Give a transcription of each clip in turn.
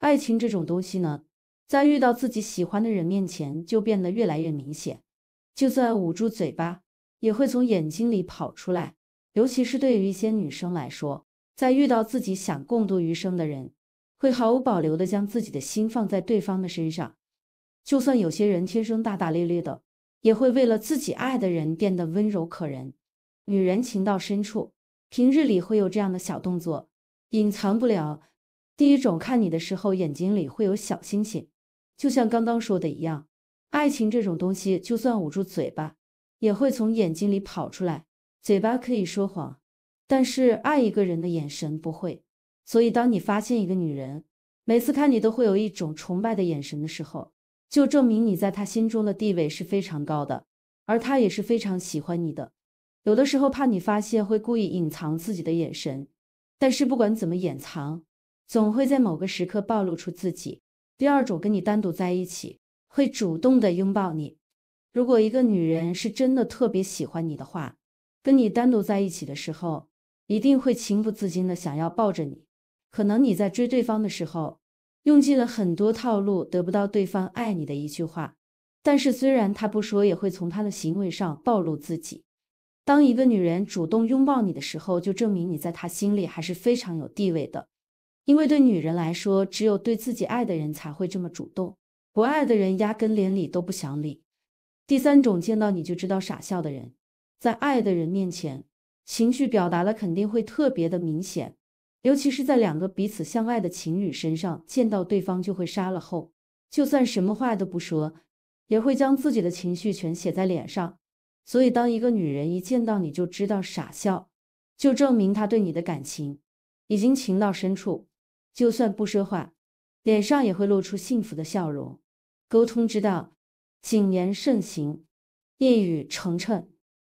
爱情这种东西呢，在遇到自己喜欢的人面前，就变得越来越明显。就算捂住嘴巴，也会从眼睛里跑出来。尤其是对于一些女生来说，在遇到自己想共度余生的人，会毫无保留的将自己的心放在对方的身上。就算有些人天生大大咧咧的，也会为了自己爱的人变得温柔可人。女人情到深处，平日里会有这样的小动作，隐藏不了。第一种看你的时候，眼睛里会有小星星，就像刚刚说的一样，爱情这种东西，就算捂住嘴巴，也会从眼睛里跑出来。嘴巴可以说谎，但是爱一个人的眼神不会。所以，当你发现一个女人每次看你都会有一种崇拜的眼神的时候，就证明你在她心中的地位是非常高的，而她也是非常喜欢你的。有的时候怕你发现，会故意隐藏自己的眼神，但是不管怎么掩藏。总会在某个时刻暴露出自己。第二种，跟你单独在一起，会主动的拥抱你。如果一个女人是真的特别喜欢你的话，跟你单独在一起的时候，一定会情不自禁的想要抱着你。可能你在追对方的时候，用尽了很多套路，得不到对方爱你的一句话。但是虽然他不说，也会从他的行为上暴露自己。当一个女人主动拥抱你的时候，就证明你在他心里还是非常有地位的。因为对女人来说，只有对自己爱的人才会这么主动，不爱的人压根连理都不想理。第三种，见到你就知道傻笑的人，在爱的人面前，情绪表达的肯定会特别的明显，尤其是在两个彼此相爱的情侣身上，见到对方就会杀了后，就算什么话都不说，也会将自己的情绪全写在脸上。所以，当一个女人一见到你就知道傻笑，就证明她对你的感情已经情到深处。就算不说话，脸上也会露出幸福的笑容。沟通之道，谨言慎行，一语成谶，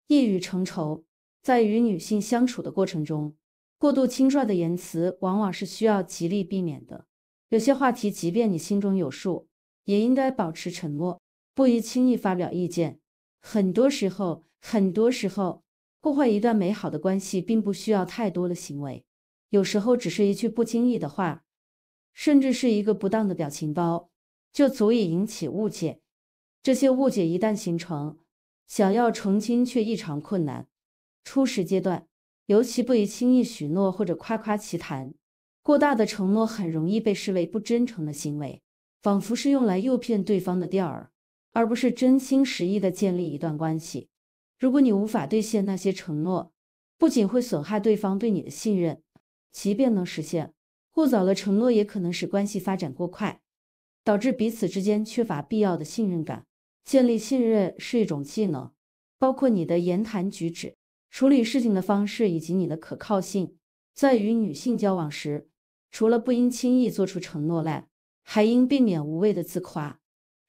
一语成仇。在与女性相处的过程中，过度轻率的言辞往往是需要极力避免的。有些话题，即便你心中有数，也应该保持沉默，不宜轻易发表意见。很多时候，很多时候，破坏一段美好的关系，并不需要太多的行为。有时候只是一句不经意的话，甚至是一个不当的表情包，就足以引起误解。这些误解一旦形成，想要澄清却异常困难。初始阶段，尤其不宜轻易许诺或者夸夸其谈。过大的承诺很容易被视为不真诚的行为，仿佛是用来诱骗对方的钓饵，而不是真心实意的建立一段关系。如果你无法兑现那些承诺，不仅会损害对方对你的信任。即便能实现，过早的承诺也可能使关系发展过快，导致彼此之间缺乏必要的信任感。建立信任是一种技能，包括你的言谈举止、处理事情的方式以及你的可靠性。在与女性交往时，除了不应轻易做出承诺外，还应避免无谓的自夸，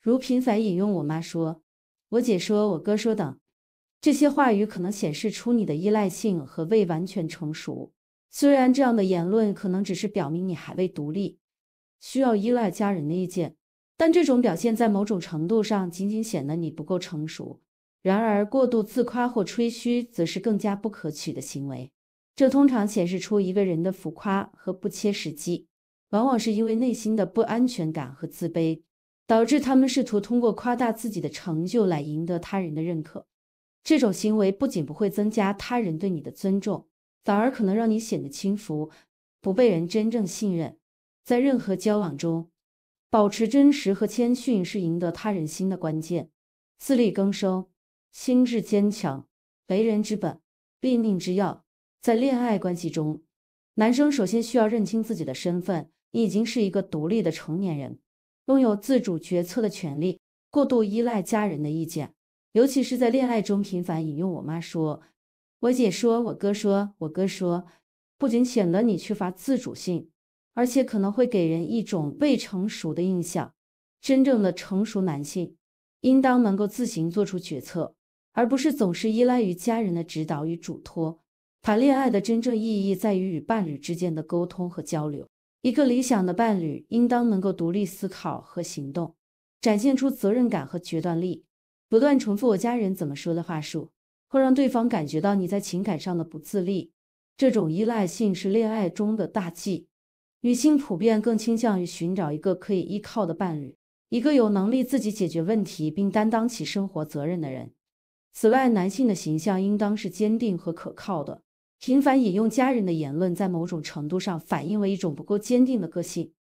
如频繁引用我妈说、我姐说、我哥说等，这些话语可能显示出你的依赖性和未完全成熟。虽然这样的言论可能只是表明你还未独立，需要依赖家人的意见，但这种表现在某种程度上仅仅显得你不够成熟。然而，过度自夸或吹嘘则是更加不可取的行为，这通常显示出一个人的浮夸和不切实际，往往是因为内心的不安全感和自卑，导致他们试图通过夸大自己的成就来赢得他人的认可。这种行为不仅不会增加他人对你的尊重。反而可能让你显得轻浮，不被人真正信任。在任何交往中，保持真实和谦逊是赢得他人心的关键。自力更生，心智坚强，为人之本，立命之要。在恋爱关系中，男生首先需要认清自己的身份，你已经是一个独立的成年人，拥有自主决策的权利。过度依赖家人的意见，尤其是在恋爱中频繁引用我妈说。我姐说，我哥说，我哥说，不仅显得你缺乏自主性，而且可能会给人一种未成熟的印象。真正的成熟男性应当能够自行做出决策，而不是总是依赖于家人的指导与嘱托。谈恋爱的真正意义在于与伴侣之间的沟通和交流。一个理想的伴侣应当能够独立思考和行动，展现出责任感和决断力。不断重复我家人怎么说的话术。会让对方感觉到你在情感上的不自立，这种依赖性是恋爱中的大忌。女性普遍更倾向于寻找一个可以依靠的伴侣，一个有能力自己解决问题并担当起生活责任的人。此外，男性的形象应当是坚定和可靠的。频繁引用家人的言论，在某种程度上反映了一种不够坚定的个性，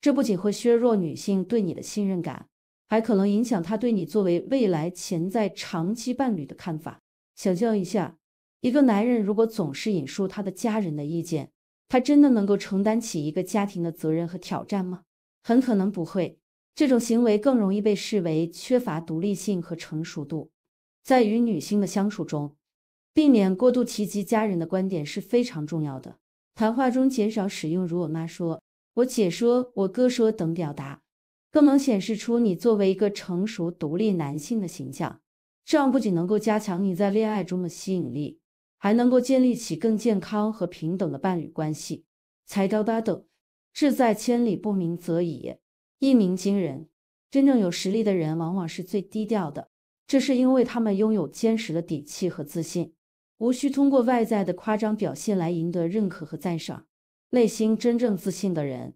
这不仅会削弱女性对你的信任感，还可能影响她对你作为未来潜在长期伴侣的看法。想象一下，一个男人如果总是引述他的家人的意见，他真的能够承担起一个家庭的责任和挑战吗？很可能不会。这种行为更容易被视为缺乏独立性和成熟度。在与女性的相处中，避免过度提及家人的观点是非常重要的。谈话中减少使用“如我妈说”“我姐说”“我哥说”等表达，更能显示出你作为一个成熟独立男性的形象。这样不仅能够加强你在恋爱中的吸引力，还能够建立起更健康和平等的伴侣关系。才高八斗，志在千里，不鸣则已，一鸣惊人。真正有实力的人往往是最低调的，这是因为他们拥有坚实的底气和自信，无需通过外在的夸张表现来赢得认可和赞赏。内心真正自信的人，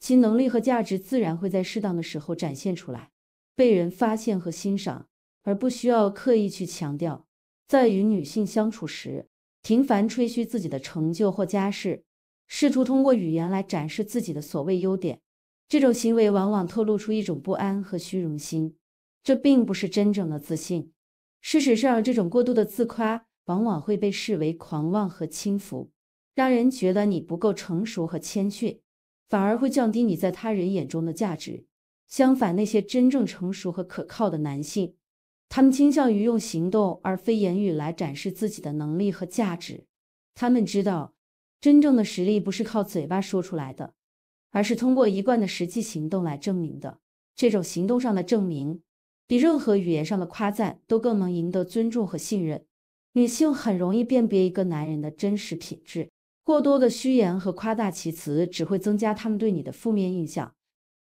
其能力和价值自然会在适当的时候展现出来，被人发现和欣赏。而不需要刻意去强调，在与女性相处时，频繁吹嘘自己的成就或家世，试图通过语言来展示自己的所谓优点，这种行为往往透露出一种不安和虚荣心。这并不是真正的自信。事实上，这种过度的自夸往往会被视为狂妄和轻浮，让人觉得你不够成熟和谦逊，反而会降低你在他人眼中的价值。相反，那些真正成熟和可靠的男性。他们倾向于用行动而非言语来展示自己的能力和价值。他们知道，真正的实力不是靠嘴巴说出来的，而是通过一贯的实际行动来证明的。这种行动上的证明，比任何语言上的夸赞都更能赢得尊重和信任。女性很容易辨别一个男人的真实品质，过多的虚言和夸大其词只会增加他们对你的负面印象，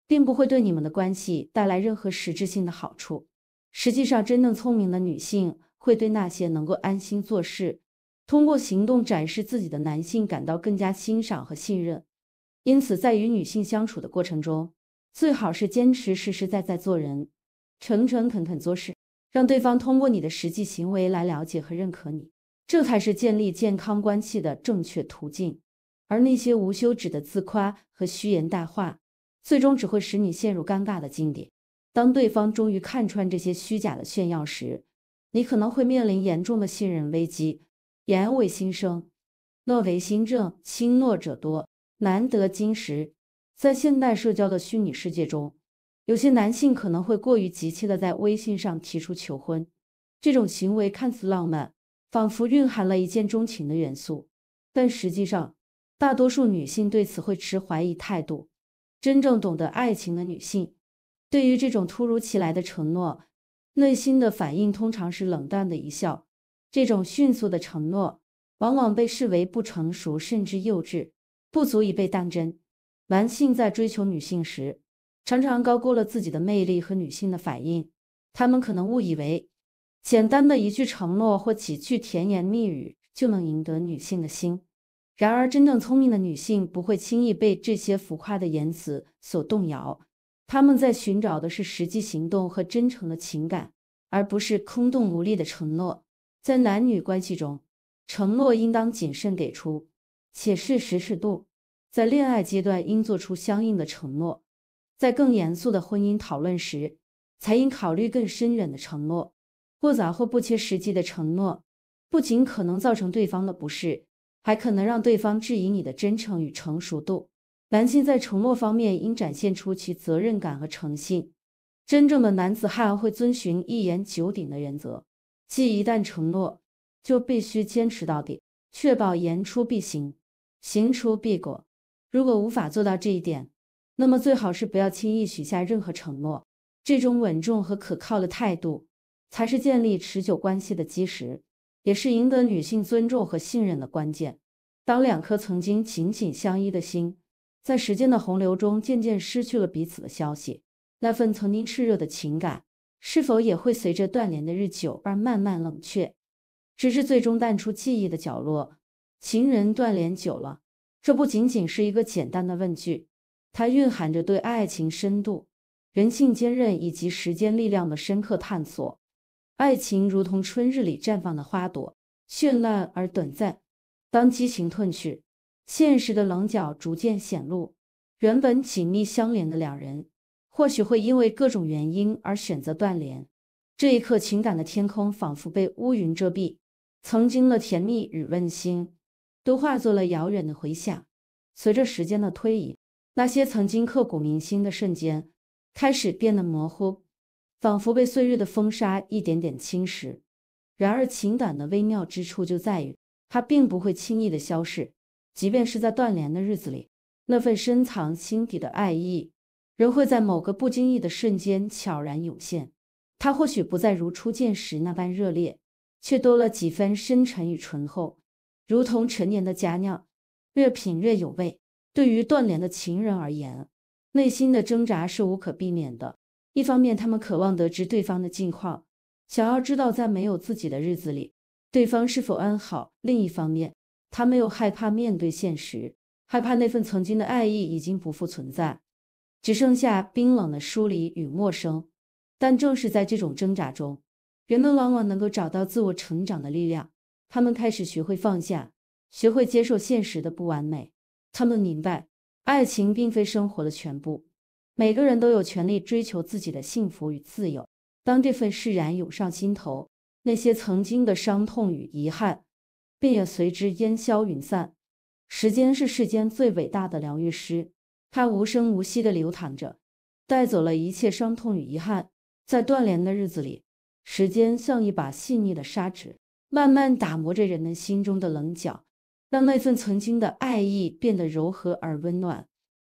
并不会对你们的关系带来任何实质性的好处。实际上，真正聪明的女性会对那些能够安心做事、通过行动展示自己的男性感到更加欣赏和信任。因此，在与女性相处的过程中，最好是坚持实实在在做人，诚诚恳恳做事，让对方通过你的实际行为来了解和认可你。这才是建立健康关系的正确途径。而那些无休止的自夸和虚言大话，最终只会使你陷入尴尬的境地。当对方终于看穿这些虚假的炫耀时，你可能会面临严重的信任危机。言为心声，诺为心证，轻诺者多难得金石。在现代社交的虚拟世界中，有些男性可能会过于急切地在微信上提出求婚，这种行为看似浪漫，仿佛蕴含了一见钟情的元素，但实际上，大多数女性对此会持怀疑态度。真正懂得爱情的女性。对于这种突如其来的承诺，内心的反应通常是冷淡的一笑。这种迅速的承诺往往被视为不成熟甚至幼稚，不足以被当真。男性在追求女性时，常常高估了自己的魅力和女性的反应，他们可能误以为简单的一句承诺或几句甜言蜜语就能赢得女性的心。然而，真正聪明的女性不会轻易被这些浮夸的言辞所动摇。他们在寻找的是实际行动和真诚的情感，而不是空洞无力的承诺。在男女关系中，承诺应当谨慎给出，且适时适度。在恋爱阶段，应做出相应的承诺；在更严肃的婚姻讨论时，才应考虑更深远的承诺。过早或不切实际的承诺，不仅可能造成对方的不适，还可能让对方质疑你的真诚与成熟度。男性在承诺方面应展现出其责任感和诚信。真正的男子汉会遵循一言九鼎的原则，即一旦承诺，就必须坚持到底，确保言出必行，行出必果。如果无法做到这一点，那么最好是不要轻易许下任何承诺。这种稳重和可靠的态度，才是建立持久关系的基石，也是赢得女性尊重和信任的关键。当两颗曾经紧紧相依的心，在时间的洪流中，渐渐失去了彼此的消息。那份曾经炽热的情感，是否也会随着断联的日久而慢慢冷却，直至最终淡出记忆的角落？情人断联久了，这不仅仅是一个简单的问句，它蕴含着对爱情深度、人性坚韧以及时间力量的深刻探索。爱情如同春日里绽放的花朵，绚烂而短暂。当激情褪去，现实的棱角逐渐显露，原本紧密相连的两人，或许会因为各种原因而选择断联。这一刻，情感的天空仿佛被乌云遮蔽，曾经的甜蜜与温馨，都化作了遥远的回响。随着时间的推移，那些曾经刻骨铭心的瞬间开始变得模糊，仿佛被岁月的风沙一点点侵蚀。然而，情感的微妙之处就在于，它并不会轻易的消逝。即便是在断联的日子里，那份深藏心底的爱意仍会在某个不经意的瞬间悄然涌现。它或许不再如初见时那般热烈，却多了几分深沉与醇厚，如同陈年的佳酿，越品越有味。对于断联的情人而言，内心的挣扎是无可避免的。一方面，他们渴望得知对方的近况，想要知道在没有自己的日子里，对方是否安好；另一方面，他没有害怕面对现实，害怕那份曾经的爱意已经不复存在，只剩下冰冷的疏离与陌生。但正是在这种挣扎中，人们往往能够找到自我成长的力量。他们开始学会放下，学会接受现实的不完美。他们明白，爱情并非生活的全部，每个人都有权利追求自己的幸福与自由。当这份释然涌上心头，那些曾经的伤痛与遗憾。便也随之烟消云散。时间是世间最伟大的疗愈师，它无声无息的流淌着，带走了一切伤痛与遗憾。在断联的日子里，时间像一把细腻的砂纸，慢慢打磨着人们心中的棱角，让那份曾经的爱意变得柔和而温暖。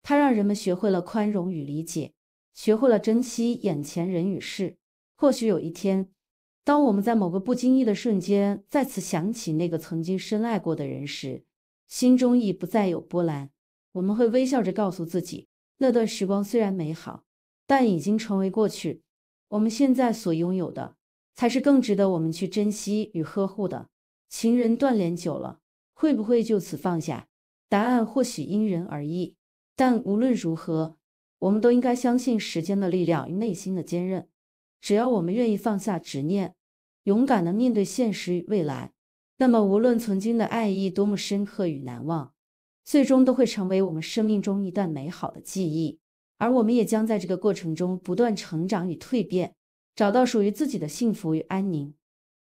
它让人们学会了宽容与理解，学会了珍惜眼前人与事。或许有一天，当我们在某个不经意的瞬间再次想起那个曾经深爱过的人时，心中已不再有波澜。我们会微笑着告诉自己，那段时光虽然美好，但已经成为过去。我们现在所拥有的，才是更值得我们去珍惜与呵护的。情人断联久了，会不会就此放下？答案或许因人而异，但无论如何，我们都应该相信时间的力量与内心的坚韧。只要我们愿意放下执念，勇敢地面对现实与未来，那么无论曾经的爱意多么深刻与难忘，最终都会成为我们生命中一段美好的记忆。而我们也将在这个过程中不断成长与蜕变，找到属于自己的幸福与安宁。